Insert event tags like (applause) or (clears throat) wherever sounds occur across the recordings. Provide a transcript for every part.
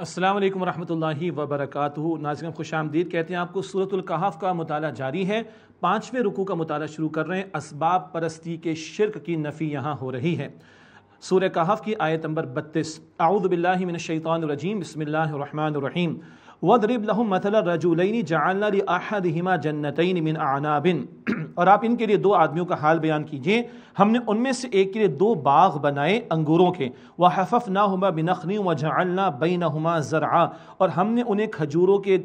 असलम वरहि वबरक नाजरम खुश आमदीद कहते हैं आपको सूरतलकहाफ़ का मताल जारी है पाँचवें रुकू का मताल शुरू कर रहे हैं असबाब परस्ती के शिरक की नफ़ी यहाँ हो रही है सूर कहाफ़ की आयत नंबर बत्तीस आउदबिल्लिमिनशैतरजीम बसमीम वदरब लहम मतल रजूलनी जहदिमा जन्नतिन मिन आनाबिन और आप इनके लिए दो आदमियों का हाल बयान कीजिए हमने उनमें से एक के लिए दो बाग बनाए अंगूरों के वह हफ़फ़ ना हुमा बिनखनी व जल्ला बई ना हुमा ज़रा और हमने उन्हें खजूरों के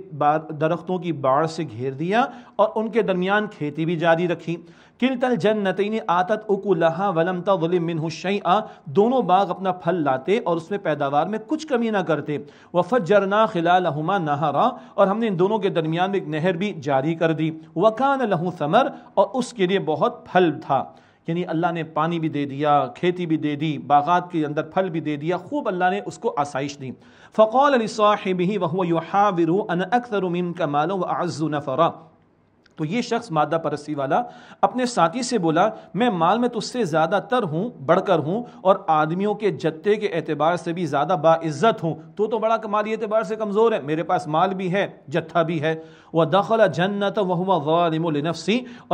दरख्तों की बाढ़ से घेर दिया और उनके दरमियान खेती भी जारी रखी किलतल जन्नतीन आतत उकुलहा वलम तलिम मिन आ दोनों बाग अपना फल लाते और उसमें पैदावार में कुछ कमी ना करते वफत जरना खिला लहुमा नहरा और हमने इन दोनों के दरमियान में एक नहर भी जारी कर दी वकान लहू समर और उसके लिए बहुत फल था यानी अल्लाह ने पानी भी दे दिया खेती भी दे दी बागात के अंदर फल भी दे दिया खूब अल्लाह ने उसको आसाइश दी फ़कौल अली साहिब ही वह युहाविर अन अक्सर का मालो व आज़ु नफ़रा तो ये शख्स मादा परस्ती वाला अपने साथी से बोला मैं माल में तुझसे ज़्यादा तर हूँ बढ़कर हूँ और आदमियों के जत्ते के एतबार से भी ज़्यादा बाज़्ज़त हूँ तो तो बड़ा कमाली एतबार से कमज़ोर है मेरे पास माल भी है जत्था भी है वह दखल जन्नत वह हुआ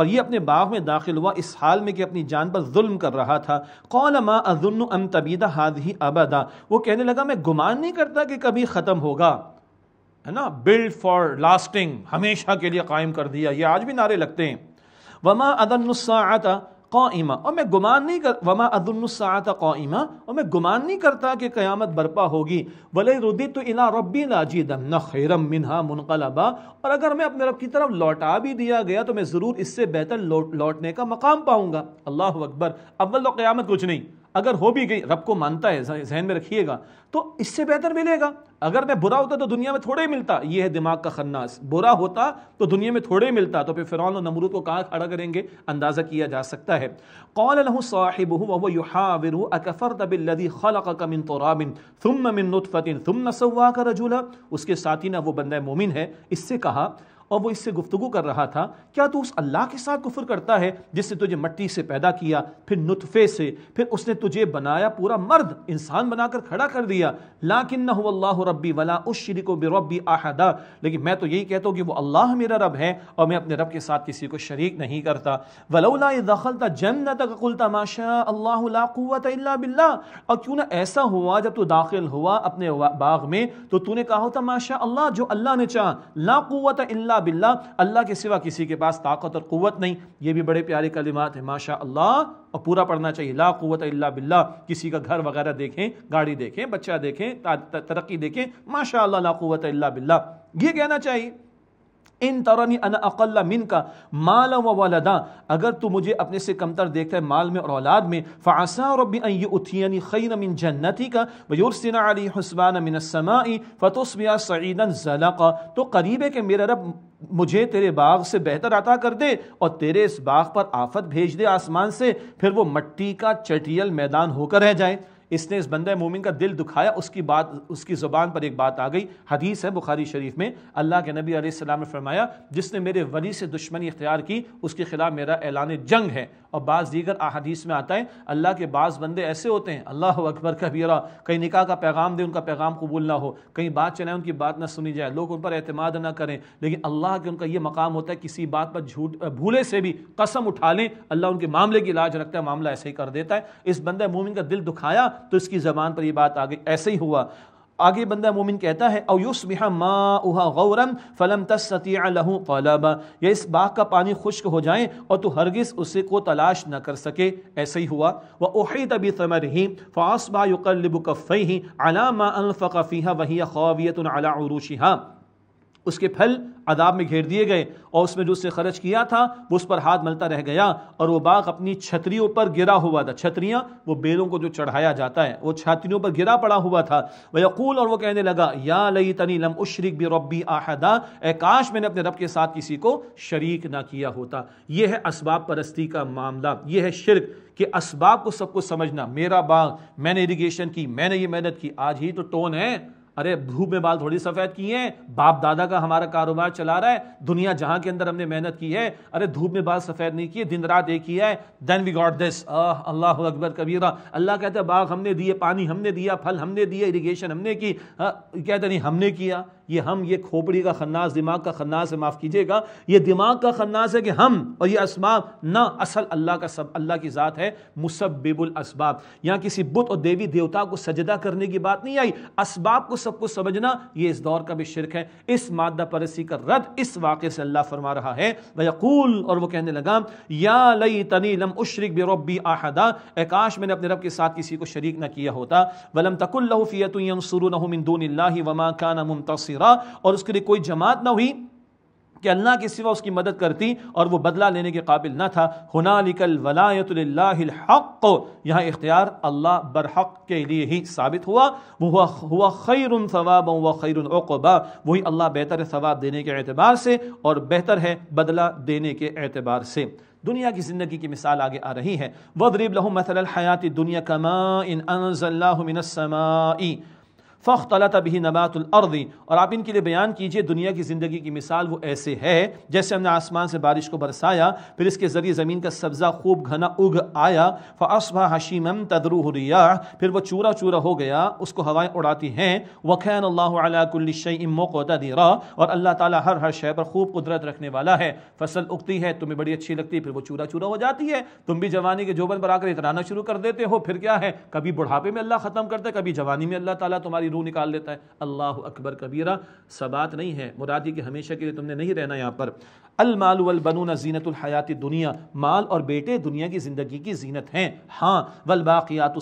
और ये अपने बाग में दाखिल हुआ इस हाल में कि अपनी जान पर जुल्म कर रहा था कौल माँ अम तबीदा हाद ही अबदा वो कहने लगा मैं गुमान नहीं करता कि कभी ख़त्म होगा है ना बिल्ड फॉर लास्टिंग हमेशा के लिए कायम कर दिया ये आज भी नारे लगते हैं वमा अदनुसाता कौमा और मैं गुमान नहीं कर वमा अदनुसात कौमा और मैं गुमान नहीं करता कि क़यामत बरपा होगी वले रुदी तो इला रबी लाजीदम न खैरम मिनहा मुनकलबा और अगर मैं अपने रब की तरफ लौटा भी दिया गया तो मैं ज़रूर इससे बेहतर लौट लौटने का मकाम पाऊँगा अल्लाह अकबर अव्वल तो क़्यामत कुछ नहीं अगर हो भी गई रब को मानता है जहन में रखिएगा तो इससे बेहतर मिलेगा अगर मैं बुरा होता तो दुनिया में थोड़े ही मिलता ये है दिमाग का खन्नास बुरा होता तो दुनिया में थोड़े ही मिलता तो फिर फिरौन और नमरूद को कहाँ खड़ा करेंगे अंदाज़ा किया जा सकता है कौल साहिब हूँ अकफर तबिल्लदी खल कमिन तोराबिन तुम मिन नुतफ़तिन तुम नसवा का रजूला उसके साथ ही ना वो बंदा मोमिन है इससे कहा और वो इससे गुफ्तु कर रहा था क्या तू उस अल्लाह के साथ कुफर करता है जिसने तुझे मट्टी से पैदा किया फिर नुतफ़े से फिर उसने तुझे बनाया पूरा मर्द इंसान बनाकर खड़ा कर दिया लाकिन रबी वाला वला उस शरीक को बेरबी आहदा लेकिन मैं तो यही कहता हूँ कि वो अल्लाह मेरा रब है और मैं अपने रब के साथ किसी को शरीक नहीं करता वलोला दखलता जन्नत कुलता अल्लाह बिल्ला और क्यों ना ऐसा हुआ जब तू दाखिल हुआ अपने बाग में तो तूने कहा होता माशा अल्लाह जो अल्लाह ने चाह ला कुत बिल्ला अल्लाह के सिवा किसी के पास ताकत और कुत नहीं ये भी बड़े प्यारे कलिमात हैं माशा अल्लाह और पूरा पढ़ना चाहिए ला क़वत अल्ला बिल्ला किसी का घर वगैरह देखें गाड़ी देखें बच्चा देखें तरक्की देखें माशा अल्लाह ला क़वत अल्ला बिल्ला ये कहना चाहिए इन तरनी अन अकल्ला मिन का माल वालदा अगर तू मुझे अपने से कमतर देखता है माल में और औलाद में फ़ासा और रबी उथियनी खैन मिन जन्नति का वयुरसिना अली हसबान मिन समाई फ़तुस्बिया सईदन जला का तो करीब है कि मेरा रब मुझे तेरे बाग से बेहतर अता कर दे और तेरे इस बाग पर आफत भेज दे आसमान से फिर वो मट्टी का चटियल मैदान होकर रह जाए इसने इस बंद मोमिन का दिल दुखाया उसकी बात उसकी ज़ुबान पर एक बात आ गई हदीस है बुखारी शरीफ में अल्लाह के नबी आसमाम ने फरमाया जिसने मेरे वली से दुश्मनी इख्तियार की उसके खिलाफ मेरा ऐलान जंग है और बाज़ दीगर अहदीस में आता है अल्लाह के बाज़ बंदे ऐसे होते हैं अल्लाह अकबर कबीरा कहीं निकाह का पैगाम दे उनका पैगाम कबूल ना हो कहीं बात चलाए उनकी बात ना सुनी जाए लोग उन पर अतमाद ना करें लेकिन अल्लाह के उनका यह मकाम होता है किसी बात पर झूठ भूले से भी कसम उठा लें अल्लाह उनके मामले की इलाज रखता है मामला ऐसे ही कर देता है इस बंदे मोमिन का दिल दुखाया तो इसकी ज़बान पर यह बात आ गई ऐसे ही हुआ आगे बंदा मोमिन कहता है अयुस बिहा माँ उहा गौरम फलम लहू तलब या इस बाग का पानी खुश्क हो जाए और तू हरगिस उसे को तलाश न कर सके ऐसे ही हुआ वह ओही तबी समर ही फ़ासबा बुकफ़ ही अला मा अनफ़ीहा वही खौवियत अला उरूशिहा उसके फल अदाब में घेर दिए गए और उसमें जो उसने खर्च किया था वो उस पर हाथ मलता रह गया और वो बाग अपनी छतरियों पर गिरा हुआ था छतरियाँ वो बेलों को जो चढ़ाया जाता है वो छतरियों पर गिरा पड़ा हुआ था वह यकूल और वो कहने लगा या लई तनी लम उशरिक भी रबी आहदा काश मैंने अपने रब के साथ किसी को शरीक ना किया होता यह है इसबाब परस्ती का मामला यह है शिरक कि इसबाब को सबको समझना मेरा बाग मैंने इरीगेशन की मैंने ये मेहनत की आज ही तो टोन है अरे धूप में बाल थोड़ी सफ़ेद किए हैं बाप दादा का हमारा कारोबार चला रहा है दुनिया जहाँ के अंदर हमने मेहनत की है अरे धूप में बाल सफ़ेद नहीं किए दिन रात एक ही है देन वी गॉट दिस अल्लाह अकबर कबीरा अल्लाह कहते हैं बाग हमने दिए पानी हमने दिया फल हमने दिए इरीगेशन हमने की कहते नहीं हमने किया ये हम ये खोपड़ी का खन्नास दिमाग का खन्नास है माफ़ कीजिएगा ये दिमाग का खन्नास है कि हम और ये असबाब ना असल अल्लाह का सब अल्लाह की ज़ात है मुसब्बिबुल असबाब यहाँ किसी बुत और देवी देवता को सजदा करने की बात नहीं आई असबाब को सब कुछ समझना ये इस दौर का भी शिरक है इस मादा परसी का रद्द इस वाक़े से अल्लाह फरमा रहा है वयकूल और वो कहने लगा या लई तनी लम उशरक बेरबी आहदा एकाश मैंने अपने रब के साथ किसी को शरीक ना किया होता वलम तकुल्लफ़ियत सुरू नमिंदून वमा काना मुमतसर नसरा और उसके लिए कोई जमात ना हुई कि अल्लाह के सिवा उसकी मदद करती और वो बदला लेने के काबिल ना था हनालिकल वलायतल्लाहक यहाँ इख्तियार अल्लाह बरहक के लिए ही साबित हुआ हुआ हुआ खैर सवाब व खैर उकबा वही अल्लाह बेहतर है सवाब देने के एतबार से और बेहतर है बदला देने के एतबार से दुनिया की ज़िंदगी की मिसाल आगे आ रही है वदरीब लहू मसल हयाती दुनिया कमा इन अनजल्लामिनसमाई फ़ख्त तभी नबातुलर्दी और आप इनके लिए बयान कीजिए दुनिया की ज़िंदगी की मिसाल वो ऐसे है जैसे हमने आसमान से बारिश को बरसाया फिर इसके ज़रिए ज़मीन का सब्ज़ा खूब घना उग आया फ़ासबा हशीम तदरु रिया फिर वह चूरा चूरा हो गया उसको हवाएँ उड़ाती हैं वखैन अल्लाकुल्लमोतरा और अल्लाह ताली हर हर शय पर खूब कुदरत रखने वाला है फसल उगती है तुम्हें बड़ी अच्छी लगती है फिर वो चूरा चूरा हो जाती है तुम भी जवानी के जोबन पर आकर इतराना शुरू कर देते हो फिर क्या है कभी बुढ़ापे में अल्लाह ख़त्म करता कभी जवानी में अल्लाह ताला तुम्हारी रूह निकाल देता है अल्लाह अकबर कबीरा सबात नहीं है मुरादी के हमेशा के लिए तुमने नहीं रहना यहाँ पर अलमाल वलबनून हयात दुनिया माल और बेटे दुनिया की ज़िंदगी की जीनत हैं हाँ वलबाक़ियात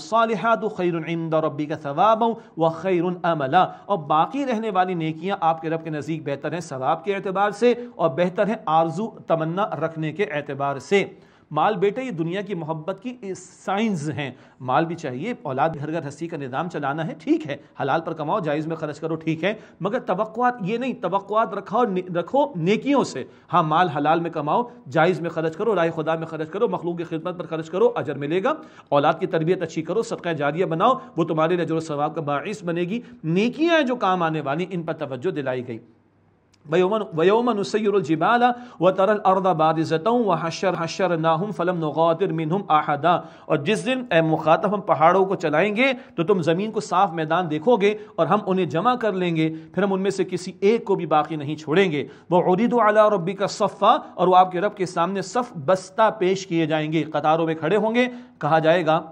खैरद रबी का सवाब व खैर अमला और बाकी रहने वाली नेकियाँ आपके रब के नज़दीक बेहतर हैं सवाब के अतबार से और बेहतर हैं आरजू तमन्ना रखने के अतबार से माल बेटे ये दुनिया की मोहब्बत की साइंस हैं माल भी चाहिए औलाद घर घर हस्ती का निज़ाम चलाना है ठीक है हलाल पर कमाओ जायज़ में खर्च करो ठीक है मगर तवक़ात ये नहीं तो रखो रखो नेकियों से हाँ माल हलाल में कमाओ जायज़ में खर्च करो राय खुदा में खर्च करो मखलूक की खिदमत पर खर्च करो अजर मिलेगा औलाद की तरबियत अच्छी करो सदका जारिया बनाओ वो तुम्हारे लिए जो सवाब का बाइस बनेगी नेकियाँ जो काम आने वाली इन पर तोज्जो दिलाई गई वयोमन व तरल अर्द बारिजतों व और जिस दिन ए हम पहाड़ों को चलाएंगे तो तुम ज़मीन को साफ मैदान देखोगे और हम उन्हें जमा कर लेंगे फिर हम उनमें से किसी एक को भी बाकी नहीं छोड़ेंगे वो उरीद अला रबी का सफ़ा और वो आपके रब के सामने सफ़ बस्ता पेश किए जाएंगे कतारों में खड़े होंगे कहा जाएगा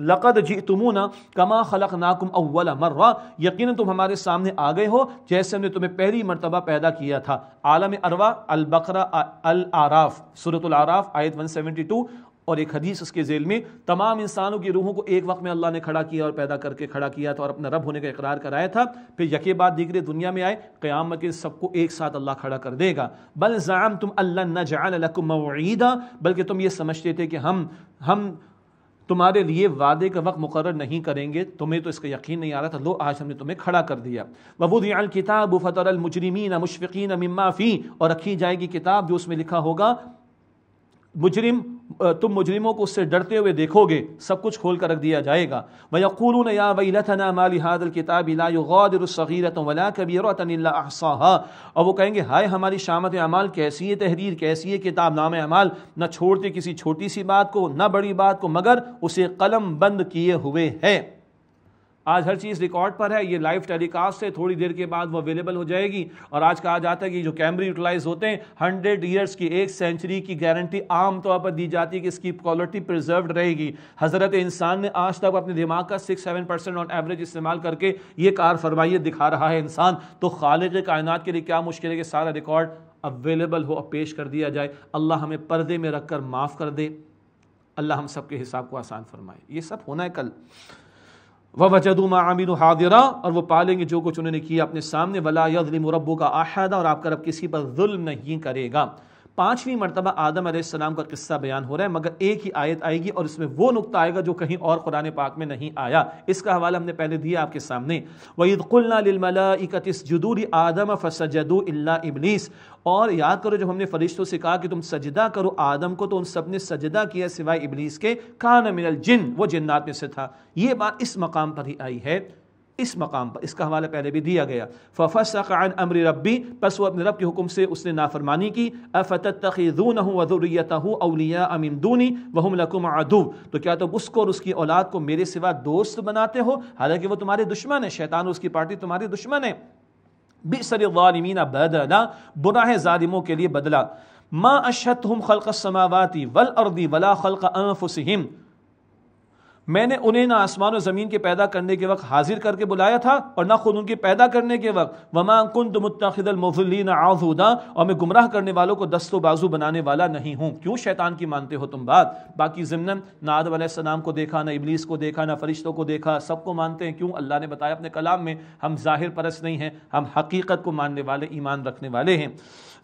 लक़द जी तुमूना कमा खलक नाकुम अव्वल मर्रा यकीन तुम हमारे सामने आ गए हो जैसे हमने तुम्हें पहली मरतबा पैदा किया था आलम अरवा अलबकरा अल आराफ सूरत आराफ आयत टू और एक हदीस उसके जेल में तमाम इंसानों की रूहों को एक वक्त में अल्लाह ने खड़ा किया और पैदा करके खड़ा किया था और अपना रब होने का इकरार कराया था फिर यके बाद दिगरे दुनिया में आए क्याम के सबको एक साथ अल्लाह खड़ा कर देगा बल ज़ाम तुम अल्लाह न जाकुम बल्कि तुम ये समझते थे कि हम हम तुम्हारे लिए वादे का वक्त मुकर नहीं करेंगे तुम्हें तो इसका यकीन नहीं आ रहा था लो आज हमने तुम्हें खड़ा कर दिया वबूदियाल किताब फ़तर मुजरमिन मुशफ़ीन अम्मा फ़ी और रखी जाएगी किताब जो उसमें लिखा होगा मुजरिम तुम मुजरिमों को उससे डरते हुए देखोगे सब कुछ खोल कर रख दिया जाएगा वयकूलून या लथना माली हादल किताब ला युगादिरसगीरत वला कबीरतन अहसाहा और वो कहेंगे हाय हमारी शामत अमाल कैसी है तहरीर कैसी है किताब नाम अमाल न छोड़ते किसी छोटी सी बात को न बड़ी बात को मगर उसे कलम बंद किए हुए है आज हर चीज़ रिकॉर्ड पर है ये लाइव टेलीकास्ट है थोड़ी देर के बाद वो अवेलेबल हो जाएगी और आज कहा जाता है कि जो कैमरे यूटिलाइज होते हैं हंड्रेड ईयर्स की एक सेंचुरी की गारंटी आमतौर पर दी जाती है कि इसकी क्वालिटी प्रिजर्व रहेगी हज़रत इंसान ने आज तक अपने दिमाग का six seven percent on average इस्तेमाल करके ये कार फरमाइए दिखा रहा है इंसान तो खालिद कायनात के लिए क्या मुश्किल है कि सारा रिकॉर्ड अवेलेबल हो और पेश कर दिया जाए अल्लाह हमें पर्दे में रख कर माफ़ कर दे अल्लाह हम सब के हिसाब को आसान फरमाए ये सब होना है कल व वजदुमा आमिन हादिरा और वो पालेंगे जो कुछ उन्होंने किया अपने सामने वला यदलिम का आहदा और आपका रब किसी पर जुल्म नहीं करेगा पांचवीं मरतबा आदम अलैहिस्सलाम का किस्सा बयान हो रहा है मगर एक ही आयत आएगी और इसमें वो नुकता आएगा जो कहीं और कुरान पाक में नहीं आया इसका हवाला हमने पहले दिया आपके सामने वईदकुल्लामलाकतूरी आदम फसजदू इबलीस और याद करो जब हमने फरिश्तों से कहा कि तुम सजदा करो आदम को तो उन सब ने सजदा किया सिवाय इबलीस के कान मिनल जिन वो जिन्नात में से था ये बात इस मकाम पर ही आई है इस मकाम पर इसका हवाला पहले भी दिया गया फ़फ़ान अमर रब्बी बस वो अपने रब के हुक्म से उसने नाफरमानी की अफत तखीजून हूँ अफ़तून हूँ अलिया अमीन दूनी वहम लकुम अदू तो क्या तुम तो उसको और उसकी औलाद को मेरे सिवा दोस्त बनाते हो हालांकि वो तुम्हारे दुश्मन है शैतान उसकी पार्टी तुम्हारी दुश्मन है बिसर वालमीना बदला बुरा है ालिमों के लिए बदला माँ अशत हम खलक समावती वल अर्दी वला खलक अनफुसम मैंने उन्हें ना आसमान और ज़मीन के पैदा करने के वक्त हाजिर करके बुलाया था और ना खुद उनके पैदा करने के वक्त वमा कुंद मुतखिदलमफलिन आजूदा और मैं गुमराह करने वालों को दस्तो बाजू बनाने वाला नहीं हूँ क्यों शैतान की मानते हो तुम बात बाकी ज़मन ना आदम को देखा ना इबलीस को देखा ना फरिश्तों को देखा सबको मानते हैं क्यों अल्लाह ने बताया अपने कलाम में हम ज़ाहिर परस नहीं हैं हम हकीकत को मानने वाले ईमान रखने वाले हैं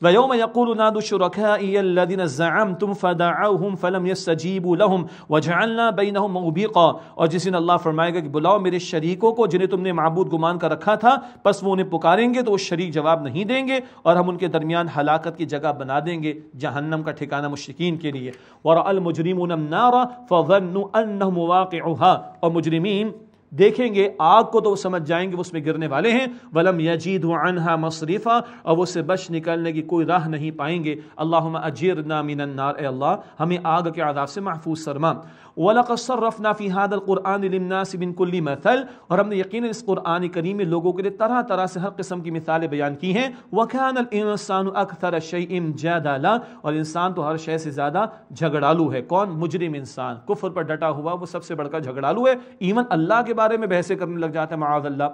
ويوم يقول نادوا شركائي الذين زعمتم فدعوهم فلम यस्तजीबू लहुम वजअलना बैनहुम मौबीका और जिस दिन अल्लाह फरमाएगा कि बुलाओ मेरे शरीकों को जिन्हें तुमने माबूद गुमान कर रखा था बस वो उन्हें पुकारेंगे तो वो शरीक जवाब नहीं देंगे और हम उनके दरमियान हलाकत की जगह बना देंगे जहन्नम का ठिकाना मुश्किन के लिए वर अलमुजरिम नारा फ़न वाक़ और मुजरिमीन देखेंगे आग को तो वो समझ जाएंगे वो उसमें गिरने वाले हैं वलम यजीद अनहा मसरीफ़ा और वो उससे बच निकलने की कोई राह नहीं पाएंगे अल्लाह अजीर नामिन नार अल्लाह हमें आग के आदाब से महफूज सरमा वलकसरफ़ना और हमने यकीन इस कुरान करीम में लोगों के लिए तरह तरह से हर किस्म की मिसालें बयान की हैं वकान इंसान अक्सर शईम और इंसान तो हर शय से ज़्यादा झगड़ालू है कौन मुजरिम इंसान कुफर पर डटा हुआ वो सबसे बढ़कर झगड़ालू है इवन अल्लाह के बारे में बहसें करने लग जाता है माज़ल्ला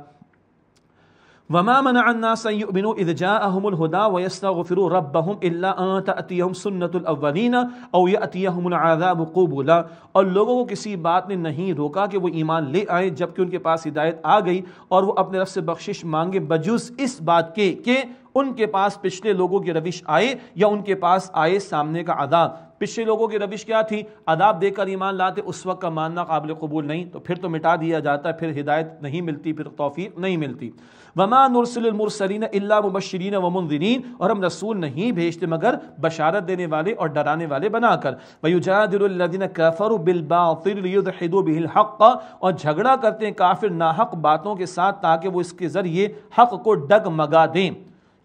वमा मनासमिन इदजाहदा वयस्तर रबहम अल्लाम सुन्नतवलिन अतियमज़ाबूबला और लोगों को किसी बात ने नहीं रोका कि वो ईमान ले आए जबकि उनके पास हिदायत आ गई और वो अपने रब से बख्शिश मांगे बजूस इस बात के कि उनके पास पिछले लोगों की रविश आए या उनके पास आए सामने का आदाब पिछले लोगों की रबिश क्या थी अदाब देकर ईमान लाते उस वक्त का मानना काबिल कबूल नहीं तो फिर तो मिटा दिया जाता है फिर हिदायत नहीं मिलती फिर तोफ़ी नहीं मिलती वमा नरसलमरसरीन अल्ला मुबशरीन वमनदिन और हम रसूल नहीं भेजते मगर बशारत देने वाले और डराने वाले बनाकर वयुजादिन कफ़र बिलबाफ़िलहक और झगड़ा करते हैं काफिर नाहक बातों के साथ ताकि वो इसके ज़रिए हक को डगमगा दें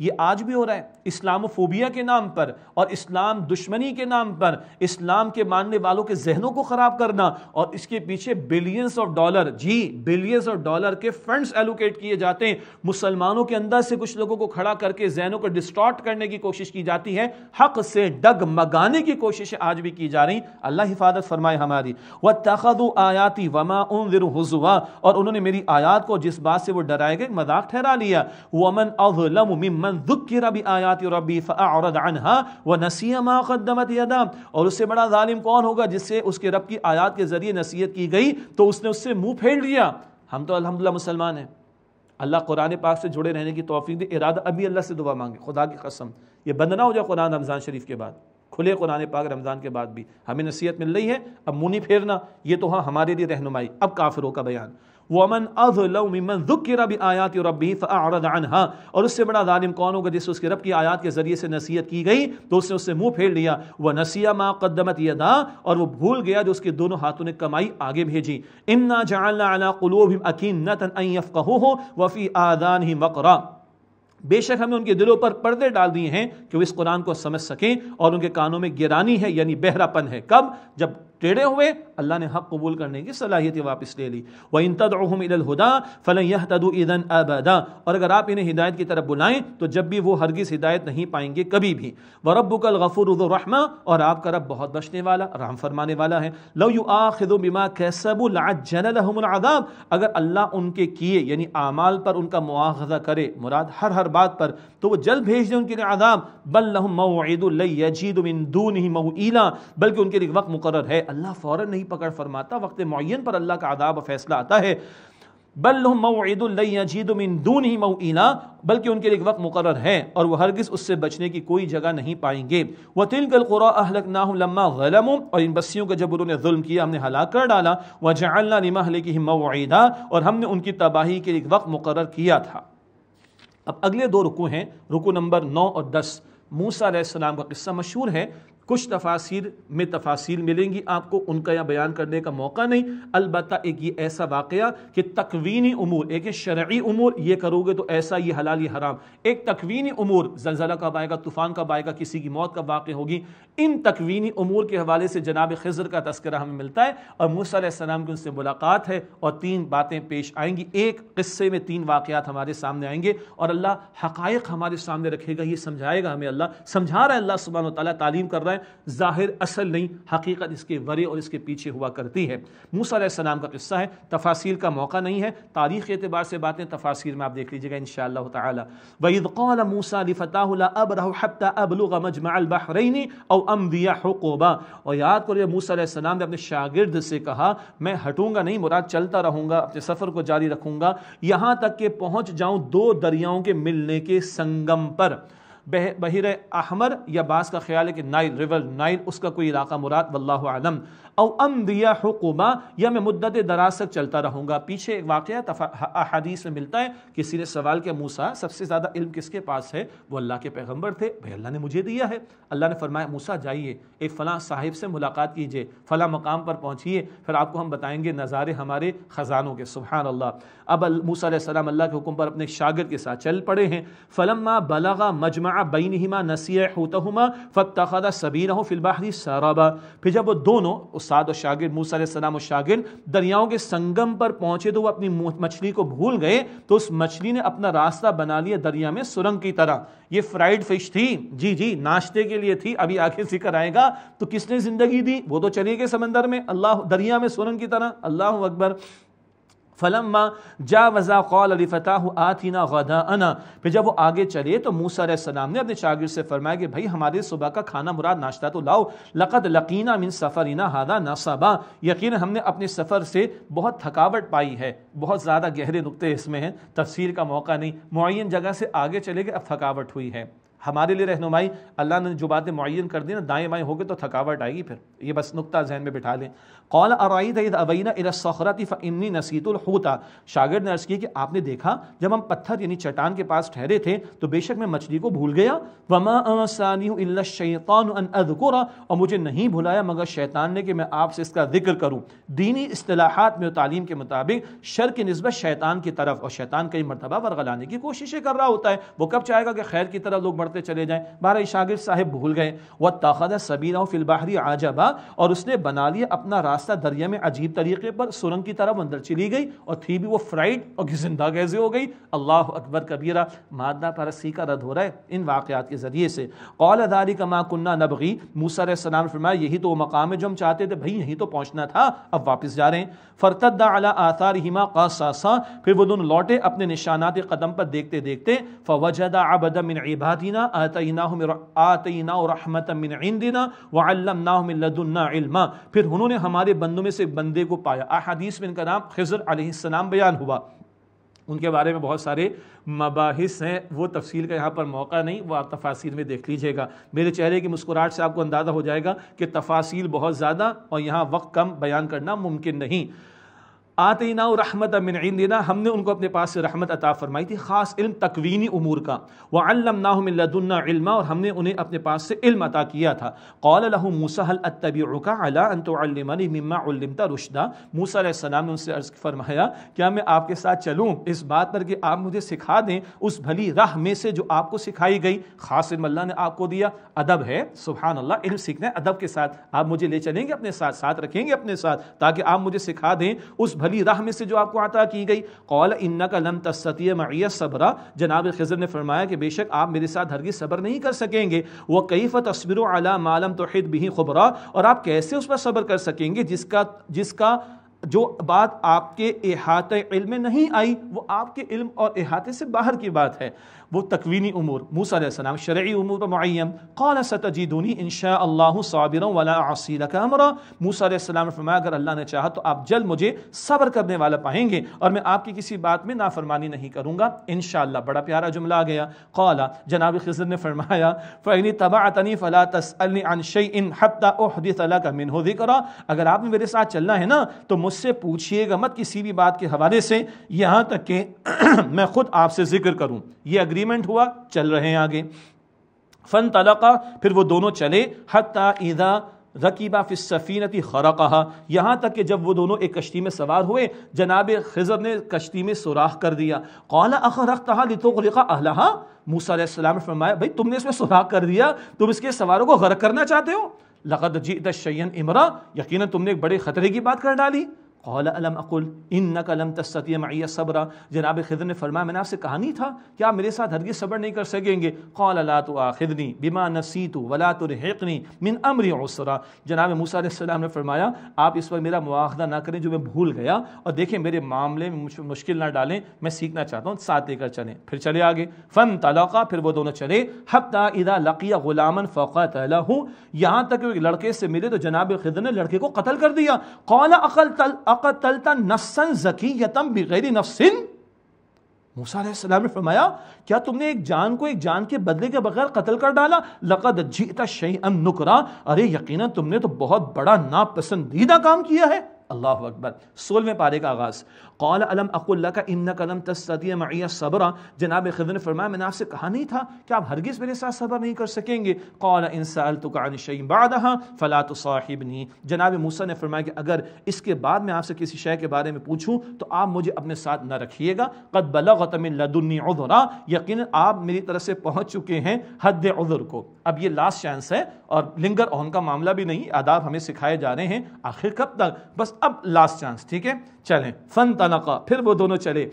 ये आज भी हो रहा है इस्लामोफोबिया के नाम पर और इस्लाम दुश्मनी के नाम पर इस्लाम के मानने वालों के जहनों को ख़राब करना और इसके पीछे बिलियंस ऑफ डॉलर जी बिलियंस ऑफ डॉलर के फंड्स एलोकेट किए जाते हैं मुसलमानों के अंदर से कुछ लोगों को खड़ा करके जहनों को डिस्टॉर्ट करने की कोशिश की जाती है हक से डग मगाने की कोशिशें आज भी की जा रही अल्लाह हिफाजत फरमाए हमारी व तखदु आयाती वमा उन और उन्होंने मेरी आयात को जिस बात से वो डराए गए मजाक ठहरा लिया वमन अवलम मंजुकिर भी आयात रबी फ़ारद अनहा व नसीमा क़दमत यदा और उससे बड़ा ालिम कौन होगा जिससे उसके रब की आयात के ज़रिए नसीहत की गई तो उसने उससे मुँह फेर लिया हम तो अलहमदिल्ला मुसलमान हैं अल्लाह कुरान पाक से जुड़े रहने की तोफ़ी दे इरादा अभी अल्लाह से दुआ मांगे खुदा की कसम ये बंद ना हो जाए कुरान रमज़ान शरीफ के बाद खुले कुरान पाक रमज़ान के बाद भी हमें नसीहत मिल रही है अब मुँह नहीं फेरना ये तो हाँ हमारे लिए रहनुमाई अब काफिरों का बयान वमन अजलमन ज़ुकर भी आयात रबी फ़ारद अनहा और उससे बड़ा ालिम कौन होगा जिससे उसके रब की आयात के ज़रिए से नसीहत की गई तो उसने उससे मुंह फेर लिया वह नसिया माँ कदमत यदा और वो भूल गया जो उसके दोनों हाथों ने कमाई आगे भेजी इन्ना जालूब अकीन नतनफ़ हो वफ़ी आदान ही मकरा बेशक हमने उनके दिलों पर पर्दे डाल दिए हैं कि वो इस कुरान को समझ सकें और उनके कानों में गिरानी है यानी बहरापन है कब जब टेढ़े हुए अल्लाह ने हक कबूल करने की सलाहियत वापस ले ली व इन तदहुदा फल यह तदु ईदन अबदा और अगर आप इन्हें हिदायत की तरफ बुलाएं तो जब भी वो हरगिस हिदायत नहीं पाएंगे कभी भी व रब्बुकल गफ़ुरहमा और आपका रब बहुत बचने वाला राम फरमाने वाला है लव यू आदो बिमा कैसबुलजनदाब अगर अल्लाह उनके किए यानी आमाल पर उनका मुआवजा करे मुराद हर हर बात पर तो वह जल्द भेज दें उनके लिए आदाब बल लहम ही मऊला बल्कि उनके लिए वक्त मुकर है अल्लाह फ़ौर नहीं पकड़ फरमाता वक्त मुन पर अल्लाह का आदाब फैसला आता है बल मऊदुलजीदमिन दून ही मऊना बल्कि उनके लिए एक वक्त मुकर है और वह हरगिस उससे बचने की कोई जगह नहीं पाएंगे व तिलकलकुरा अहलक नाहम्मा गलम और इन बस्तियों का जब उन्होंने जुल्म किया हमने हला कर डाला व जल्ला निमाहले की मऊदा और हमने उनकी तबाही के लिए एक वक्त मुकर किया था अब अगले दो रुकू हैं रुकू नंबर नौ और दस मूसा का किस्सा मशहूर है कुछ तफासिर में तफासिर मिलेंगी आपको उनका यहाँ बयान करने का मौका नहीं अलबत् एक ये ऐसा वाक़ कि तकवीनी उमूर एक शर्य उमूर ये करोगे तो ऐसा ये हलाल ये हराम एक तकवीनी उमूर जलजला कब आएगा तूफ़ान कब आएगा किसी की मौत कब वाक़ होगी इन तकवीनी उमूर के हवाले से जनाब खजर का तस्करा हमें मिलता है और मूसम की उनसे मुलाकात है और तीन बातें पेश आएंगी एक किस्से में तीन वाक़ात हमारे सामने आएंगे और अल्लाह हक़ हमारे सामने रखेगा ये समझाएगा हमें अल्लाह समझा रहा है अल्लाह सुबह तालीम कर रहा है है ज़ाहिर असल नहीं हकीकत इसके वरे और इसके पीछे हुआ करती है मूसा सलाम का किस्सा है तफासिल का मौका नहीं है तारीख़ के अतबार से बातें तफासिर में आप देख लीजिएगा इन शाह तईद मूसा अबरता अबलुग मजमाबहरैनी और अम्बिया हकोबा और याद करिए मूसा सलाम ने अपने शागिर्द से कहा मैं हटूंगा नहीं मुराद चलता रहूंगा अपने सफ़र को जारी रखूंगा यहां तक के पहुंच जाऊं दो दरियाओं के मिलने के संगम पर बहिर अहमर या बास का ख्याल है कि नाइल रिवर नाइल उसका कोई इलाका मुराद वल्लाम और हुकुमा या मैं मुद्दत दराज तक चलता रहूँगा पीछे एक वाक़ अहादीस में मिलता है किसी ने सवाल किया मूसा सबसे ज़्यादा इल्म किसके पास है वो अल्लाह के पैगम्बर थे भाई अल्लाह ने मुझे दिया है अल्लाह ने फरमाया मूसा जाइए एक फ़लाँ साहिब से मुलाकात कीजिए फ़लाँ मकाम पर पहुँचिए फिर आपको हम बताएंगे नज़ारे हमारे ख़जानों के सुबहान अल्लाह अब मूसा अल्लाह के हुक्म पर अपने शागिर के साथ चल पड़े हैं फ़लम्मा बलगा मजमा बैनहिमा नसी होतहुमा फ़त सबीर हो फिलबाहरी सराबा फिर जब वो दोनों साद और शागिर मूसा सलाम और शागिर दरियाओं के संगम पर पहुंचे तो वो अपनी मछली को भूल गए तो उस मछली ने अपना रास्ता बना लिया दरिया में सुरंग की तरह ये फ्राइड फिश थी जी जी नाश्ते के लिए थी अभी आखिर जिक्र आएगा तो किसने जिंदगी दी वो तो चले गए समंदर में अल्लाह दरिया में सुरंग की तरह अल्लाह अकबर फलम्मा जा वज़ा कौल फ़ताह आतीना गदा अना फिर जब वो आगे चले तो मूसा सलाम ने अपने शागिर से फरमाया कि भाई हमारे सुबह का खाना मुराद नाश्ता तो लाओ लक़त लकीना मिन सफ़रीना हादा नसबा यकीन हमने अपने सफ़र से बहुत थकावट पाई है बहुत ज़्यादा गहरे नुकते इसमें हैं तफसीर का मौका नहीं मुन जगह से आगे चले गए अब थकावट हुई है हमारे लिए रहनुमाई अल्लाह ने जो बातें मुन कर दी ना दाएँ बाएँ होगी तो थकावट आएगी फिर ये बस नुकता जहन में बिठा लें कौल अराइद अबैना फ़नी फ़मनी नसीतुलहूता ने अर्ज़ की कि आपने देखा जब हम पत्थर यानी चट्टान के पास ठहरे थे तो बेशक मैं मछली को भूल गया वमा शैतान और मुझे नहीं भुलाया मगर शैतान ने कि मैं आपसे इसका जिक्र करूँ दीनी असलाहत में तालीम के मुताबिक शर की नस्बत शैतान की तरफ और शैतान कई मरतबा वर्गलाने की कोशिशें कर रहा होता है वो कब चाहेगा कि खैर की तरफ लोग बढ़ पढ़ते चले जाएं बारह शागिर साहब भूल गए व ताखद सबीरा फिलबाहरी आजबा और उसने बना लिया अपना रास्ता दरिया में अजीब तरीके पर सुरंग की तरफ अंदर चली गई और थी भी वो फ्राइड और जिंदा गैजे हो गई अल्लाह अकबर कबीरा मादा परसी का रद्द हो रहा है इन वाक़ात के ज़रिए से कौल अदारी का माकुन्ना नबगी मूसराम फरमाया यही तो वो मकाम है जो हम चाहते थे भाई यहीं तो पहुँचना था अब वापस जा रहे हैं फ़रतदा अला आसार हिमा कासासा फिर वो दोनों लौटे अपने निशानात कदम पर देखते देखते फ़वजदा अबदमिन इबादीना फिर उन्होंने हमारे बंदों में से एक बंदे को पाया अदीस में इनका नाम खजर आसमाम बयान हुआ उनके बारे में बहुत सारे मबाहिस हैं वो तफसील का यहाँ पर मौका नहीं वो आप तफासिल में देख लीजिएगा मेरे चेहरे की मुस्कुराहट से आपको अंदाज़ा हो जाएगा कि तफासिल बहुत ज़्यादा और यहाँ वक्त कम बयान करना मुमकिन नहीं आते ही ना रहमत अमिन मिनदिना हमने उनको अपने पास से रहमत अता फरमाई थी ख़ास इल्म तकवीनी उमूर का वह अल्लम वल्लमनादुल्नामा और हमने उन्हें अपने पास से इल्म अता किया था कौल मूसाहल अतबीका अलामनी मम्माता रुशदा मूसा सलाम ने उनसे अर्ज़ फरमाया क्या मैं आपके साथ चलूँ इस बात पर कि आप मुझे सिखा दें उस भली राह में से जो आपको सिखाई गई ख़ास इल्म अल्लाह ने आपको दिया अदब है सुबहान अल्लाह इल्म सीखना है अदब के साथ आप मुझे ले चलेंगे अपने साथ साथ रखेंगे अपने साथ ताकि आप मुझे सिखा दें उस भली राह में से जो आपको आता की गई कौल इन्ना का लम तस्तिय मैत सबरा जनाब खजर ने फरमाया कि बेशक आप मेरे साथ हरगी सब्र नहीं कर सकेंगे वह कैफ तस्वीर अला मालम तोहद भी खुबरा और आप कैसे उस पर सब्र कर सकेंगे जिसका जिसका जो बात आपके अहात इल्म में नहीं आई वो आपके इल्म और अहाते से बाहर की बात है वो तकवीनी उमूर मूसम शर्य उमूर मुम कौन सतजीदूनी इन शाबिर वाला आसिल का हमरा मूसम फरमाया अगर अल्लाह ने चाहा तो आप जल्द मुझे सब्र करने वाला पाएंगे और मैं आपकी किसी बात में नाफरमानी नहीं करूँगा इन बड़ा प्यारा जुमला आ गया कौला जनाब खजर ने फरमाया फैली तबातनी तनी फ़ला तसअल अनशई इन हत्ता का मिन हो अगर आपने मेरे साथ चलना है ना तो मुझसे पूछिएगा मत किसी भी बात के हवाले से यहाँ तक कि (clears throat) मैं खुद आपसे जिक्र करूँ ये अग्रीमेंट हुआ चल रहे हैं आगे फ़न तलाका फिर वो दोनों चले हता ईदा रकीबा फिस सफ़ीनती खरा कहा यहाँ तक कि जब वो दोनों एक कश्ती में सवार हुए जनाब खजर ने कश्ती में सुराख कर दिया कौला अखर रख अखरखा लितोलिका अहला मूसा ने फरमाया भाई तुमने इसमें सुराख कर दिया तुम इसके सवारों को गर्क करना चाहते हो लगत जीत शैन इमरा यकीन तुमने एक बड़े ख़तरे की बात कर डाली अलम अकुल इन न कलम तस्तिया मैया सबरा जनाब खिदर ने फरमाया मैंने आपसे कहा नहीं था कि आप मेरे साथ हरगिज़ सबर नहीं कर सकेंगे कौल अला तो आखिदनी बिमा नसीतु वला तो रहनी मिन अमर उसरा जनाब मूसा ने फरमाया आप इस पर मेरा मुआदा ना करें जो मैं भूल गया और देखें मेरे मामले में मुश्किल ना डालें मैं सीखना चाहता हूँ साथ लेकर चले फिर चले आगे फ़न तलाक़ा फिर वो दोनों चले हफ्ता इदा लकिया गुलामन फ़ौका तला हूँ यहाँ तक लड़के से मिले तो जनाब खिदर ने लड़के को कतल कर दिया कौला अकल तल अकतलता नफसन जकीयतम बगैर नफसिन मूसा ने फरमाया क्या तुमने एक जान को एक जान के बदले के बगैर कत्ल कर डाला लकद जीता शई नुकरा अरे यकीनन तुमने तो बहुत बड़ा नापसंदीदा काम किया है अल्लाह अकबर सोलवें पारे का आगाज़ कौल अलम अकुल्ला का इन्ना कलम तस्दी मैया सबरा जनाब खजन फरमाया मैंने आपसे कहा नहीं था कि आप हरगिज़ मेरे साथ सबर नहीं कर सकेंगे कौल इंसाल तो कान शई बादहा फ़ला तो साहिब नहीं जनाब मूसा ने फरमाया कि अगर इसके बाद मैं आपसे किसी शय के बारे में पूछूँ तो आप मुझे अपने साथ न रखिएगा कद बला गतमिन लदुन्नी उधरा यकीन आप मेरी तरफ से पहुँच चुके हैं हद उधर को अब ये लास्ट चांस है और लिंगर ऑन का मामला भी नहीं आदाब हमें सिखाए जा रहे हैं आखिर कब तक बस अब लास्ट चांस ठीक है चलें फन तनका फिर वो दोनों चले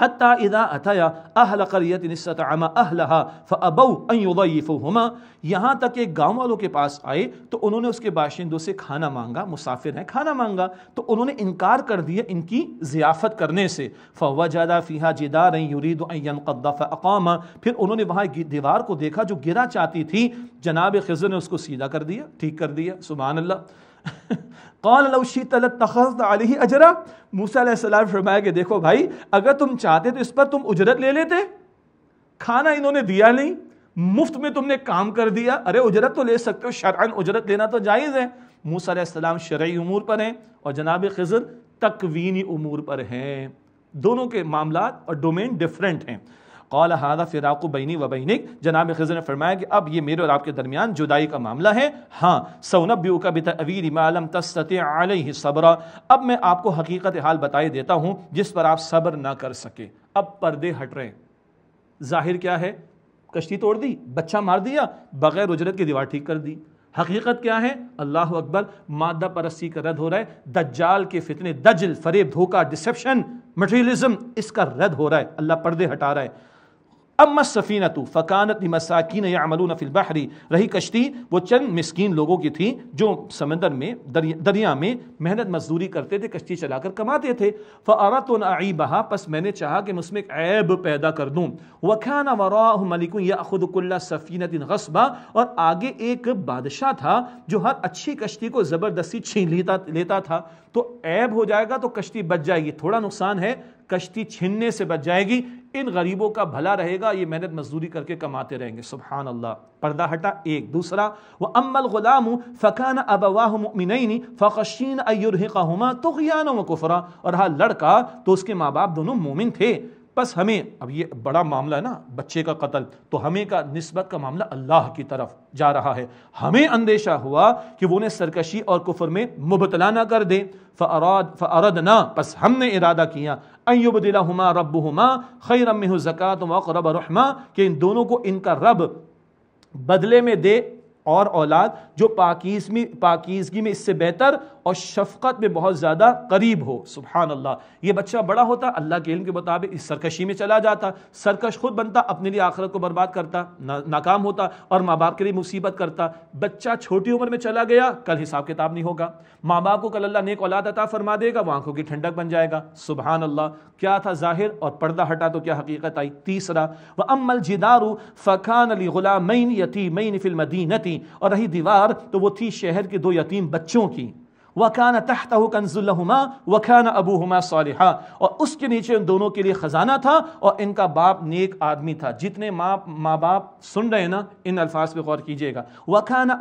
हत्ता इदा अथया अहल करियत नस्तमा अहलहा फ़अबऊ अयुदयफ़ुमा यहाँ तक एक गाँव वालों के पास आए तो उन्होंने उसके बाशिंदों से खाना मांगा मुसाफिर है खाना मांगा तो उन्होंने इनकार कर दिया इनकी ज़ियाफ़त करने से फ़वा जदा फ़िहा जिदार युरीदफ़ अकामा फिर उन्होंने वहाँ दीवार को देखा जो गिरा चाहती थी जनाब खिजर ने उसको सीधा कर दिया ठीक कर दिया सुबहानल्ला कौन लौशी तलत अली अजरा मूसा सलाम फरमाया कि देखो भाई अगर तुम चाहते तो इस पर तुम उजरत ले लेते खाना इन्होंने दिया नहीं मुफ्त में तुमने काम कर दिया अरे उजरत तो ले सकते हो शरअन उजरत लेना तो जायज़ है मूसा सलाम उमूर पर हैं और जनाब खजर तकवीनी उमूर पर हैं दोनों के मामला और डोमेन डिफरेंट हैं कौल हादा फ़िराक़ बैनी व बैनिक जनाब खजर ने फरमाया कि अब ये मेरे और आपके दरमियान जुदाई का मामला है हाँ सौनब्यू का बतवीर मालम तस्तर सबरा अब मैं आपको हकीकत हाल बताई देता हूँ जिस पर आप सब्र ना कर सके अब पर्दे हट रहे जाहिर क्या है कश्ती तोड़ दी बच्चा मार दिया बगैर उजरत की दीवार ठीक कर दी हकीकत क्या है अल्लाह अकबर मादा परस्ती का रद्द हो रहा है दज्जाल के फितने दजल फरेब धोखा डिसेप्शन मटेरियलिज्म इसका रद्द हो रहा है अल्लाह पर्दे हटा रहा है अम्मा सफ़ीना तो फ़कानत मसाकिन या अमलून फ़िलबहरी रही कश्ती वो चंद मिसकीन लोगों की थी जो समंदर में दरिया, दरिया में मेहनत मजदूरी करते थे कश्ती चलाकर कमाते थे फ़ारा तो नई बहा बस मैंने चाहा कि मैं उसमें एक ऐब पैदा कर दूँ वखाना वरा मलिक या खुदकुल्ला सफ़ीनत गस्बा और आगे एक बादशाह था जो हर अच्छी कश्ती को ज़बरदस्ती छीन लेता लेता था तो ऐब हो जाएगा तो कश्ती बच जाएगी थोड़ा नुकसान है कश्ती छीनने से बच जाएगी इन गरीबों का भला रहेगा ये मेहनत मजदूरी करके कमाते रहेंगे सुबहान अल्लाह पर्दा हटा एक दूसरा वह अमल गुलाम फ़कान अबवाहमिनई फ़शीन अयुरहमा तो व कुफरा और हा लड़का तो उसके माँ बाप दोनों मोमिन थे बस हमें अब ये बड़ा मामला है ना बच्चे का कत्ल तो हमें का नस्बत का मामला अल्लाह की तरफ जा रहा है हमें अंदेशा हुआ कि वो उन्हें सरकशी और कुफर में मुबतला ना कर दें फ़रद ना बस हमने इरादा किया अयुबदिला हुमा रब हुमा खैर जक़ात ज़क़़त वक़रब रहमा कि इन दोनों को इनका रब बदले में दे और औलाद जो पाकिजमी पाकिजगी में इससे बेहतर और शफकत में बहुत ज़्यादा करीब हो सुबहान अल्लाह ये बच्चा बड़ा होता अल्लाह के इल्म के मुताबिक इस सरकशी में चला जाता सरकश खुद बनता अपने लिए आखिरत को बर्बाद करता ना, नाकाम होता और माँ बाप के लिए मुसीबत करता बच्चा छोटी उम्र में चला गया कल हिसाब किताब नहीं होगा माँ बाप को कल अल्लाह नेक औलाद अता फरमा देगा वो आंखों की ठंडक बन जाएगा सुबहान अल्लाह क्या था जाहिर और पर्दा हटा तो क्या हकीकत आई तीसरा व अमल जिदारू फ़ान अली गुलाम यतीमैन फिल मदीनती और रही दीवार तो वो थी शहर के दो यतीम बच्चों की वकाना तहत कंजुल्लहुमा अबू अबूहुमा सालिहा और उसके नीचे उन दोनों के लिए ख़जाना था और इनका बाप नेक आदमी था जितने माँ माँ बाप सुन रहे हैं ना इन अल्फाज पर गौर कीजिएगा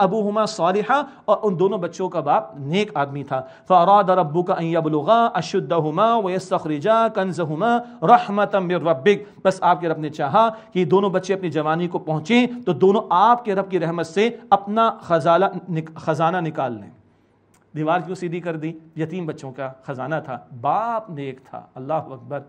अबू हमा सालिहा और उन दोनों बच्चों का बाप नेक आदमी था फ़राद रबू का अबलगा अशुद्दहुमा वसखरिजा कंजहुमा रहमत रबिक बस आपके रब ने चाह कि दोनों बच्चे अपनी जवानी को पहुँचें तो दोनों आपके रब की रहमत से अपना ख़जाना खजाना निकाल लें दीवार क्यों सीधी कर दी यतीम बच्चों का ख़जाना था बाप नेक था अल्लाह अकबर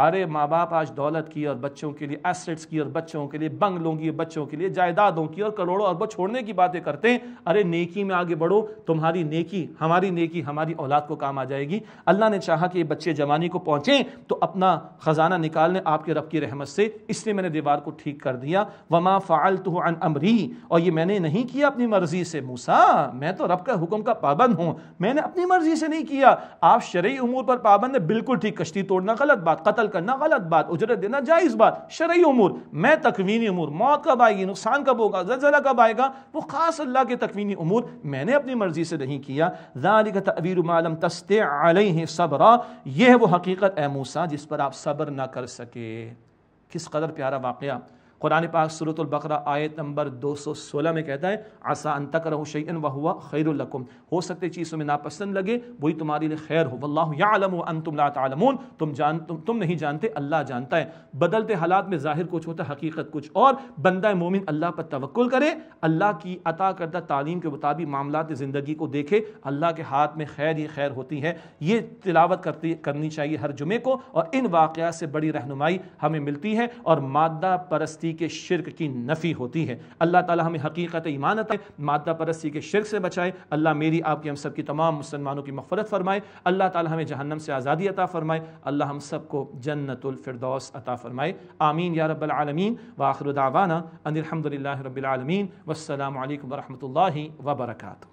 अरे माँ बाप आज दौलत की और बच्चों के लिए एसेट्स की और बच्चों के लिए बंगलों की बच्चों के लिए जायदादों की और करोड़ों अरबों छोड़ने की बातें करते हैं अरे नेकी में आगे बढ़ो तुम्हारी नेकी हमारी नेकी हमारी औलाद को काम आ जाएगी अल्लाह ने चाहा कि ये बच्चे जवानी को पहुँचें तो अपना ख़जाना निकाल लें आपके रब की रहमत से इसलिए मैंने दीवार को ठीक कर दिया वमा फ़ाल तो अन अमरी और ये मैंने नहीं किया अपनी मर्ज़ी से मूसा मैं तो रब का हुक्म का पाबंद हूँ मैंने अपनी मर्ज़ी से नहीं किया आप शर्य उमूर पर पाबंद है बिल्कुल ठीक कश्ती तोड़ना गलत बात कतल नकल करना गलत बात उजरत देना जायज़ बात शरय उमूर मैं तकवीनी उमूर मौत कब आएगी नुकसान कब होगा जलजला कब आएगा वो ख़ास अल्लाह के तकवीनी उमूर मैंने अपनी मर्ज़ी से नहीं किया तबीर मालम तस्ते आलई आलही सबरा यह वो हकीकत ए मूसा जिस पर आप सब्र ना कर सके किस कदर प्यारा वाकया कुरान पाक सूरतबकरा आयत नंबर 216 में कहता है आसा तक रहो शैन व हुआ खैरकुम हो सकते चीज़ तुम्हें नापसंद लगे वही तुम्हारे लिए खैर हो वल्लाम अन तुम लातमून तुम जान तुम तुम नहीं जानते अल्लाह जानता है बदलते हालात में ज़ाहिर कुछ होता है हकीकत कुछ और बंदा मोमिन अल्लाह पर तवक्ल करे अल्लाह की अता करदा तालीम के मुताबिक मामला ज़िंदगी को देखे अल्लाह के हाथ में खैर ही खैर होती है ये तिलावत करती करनी चाहिए हर जुमे को और इन वाक़ से बड़ी रहनुमाई हमें मिलती है और मादा परस्ती परस्ती के शिरक की नफ़ी होती है अल्लाह ताला हमें हकीकत ईमानत है मादा परस्ती के शिरक से बचाए अल्लाह मेरी आपकी हम सब की तमाम मुसलमानों की मफरत फ़रमाए अल्लाह ताला हमें जहन्नम से आज़ादी अता फ़रमाए अल्लाह हम सब को जन्नतफरदौस अता फ़रमाए आमीन या रबालमीन आखरदावाना अनिलहमदिल्ला रबालमीन वसलम वरहमल वबरकू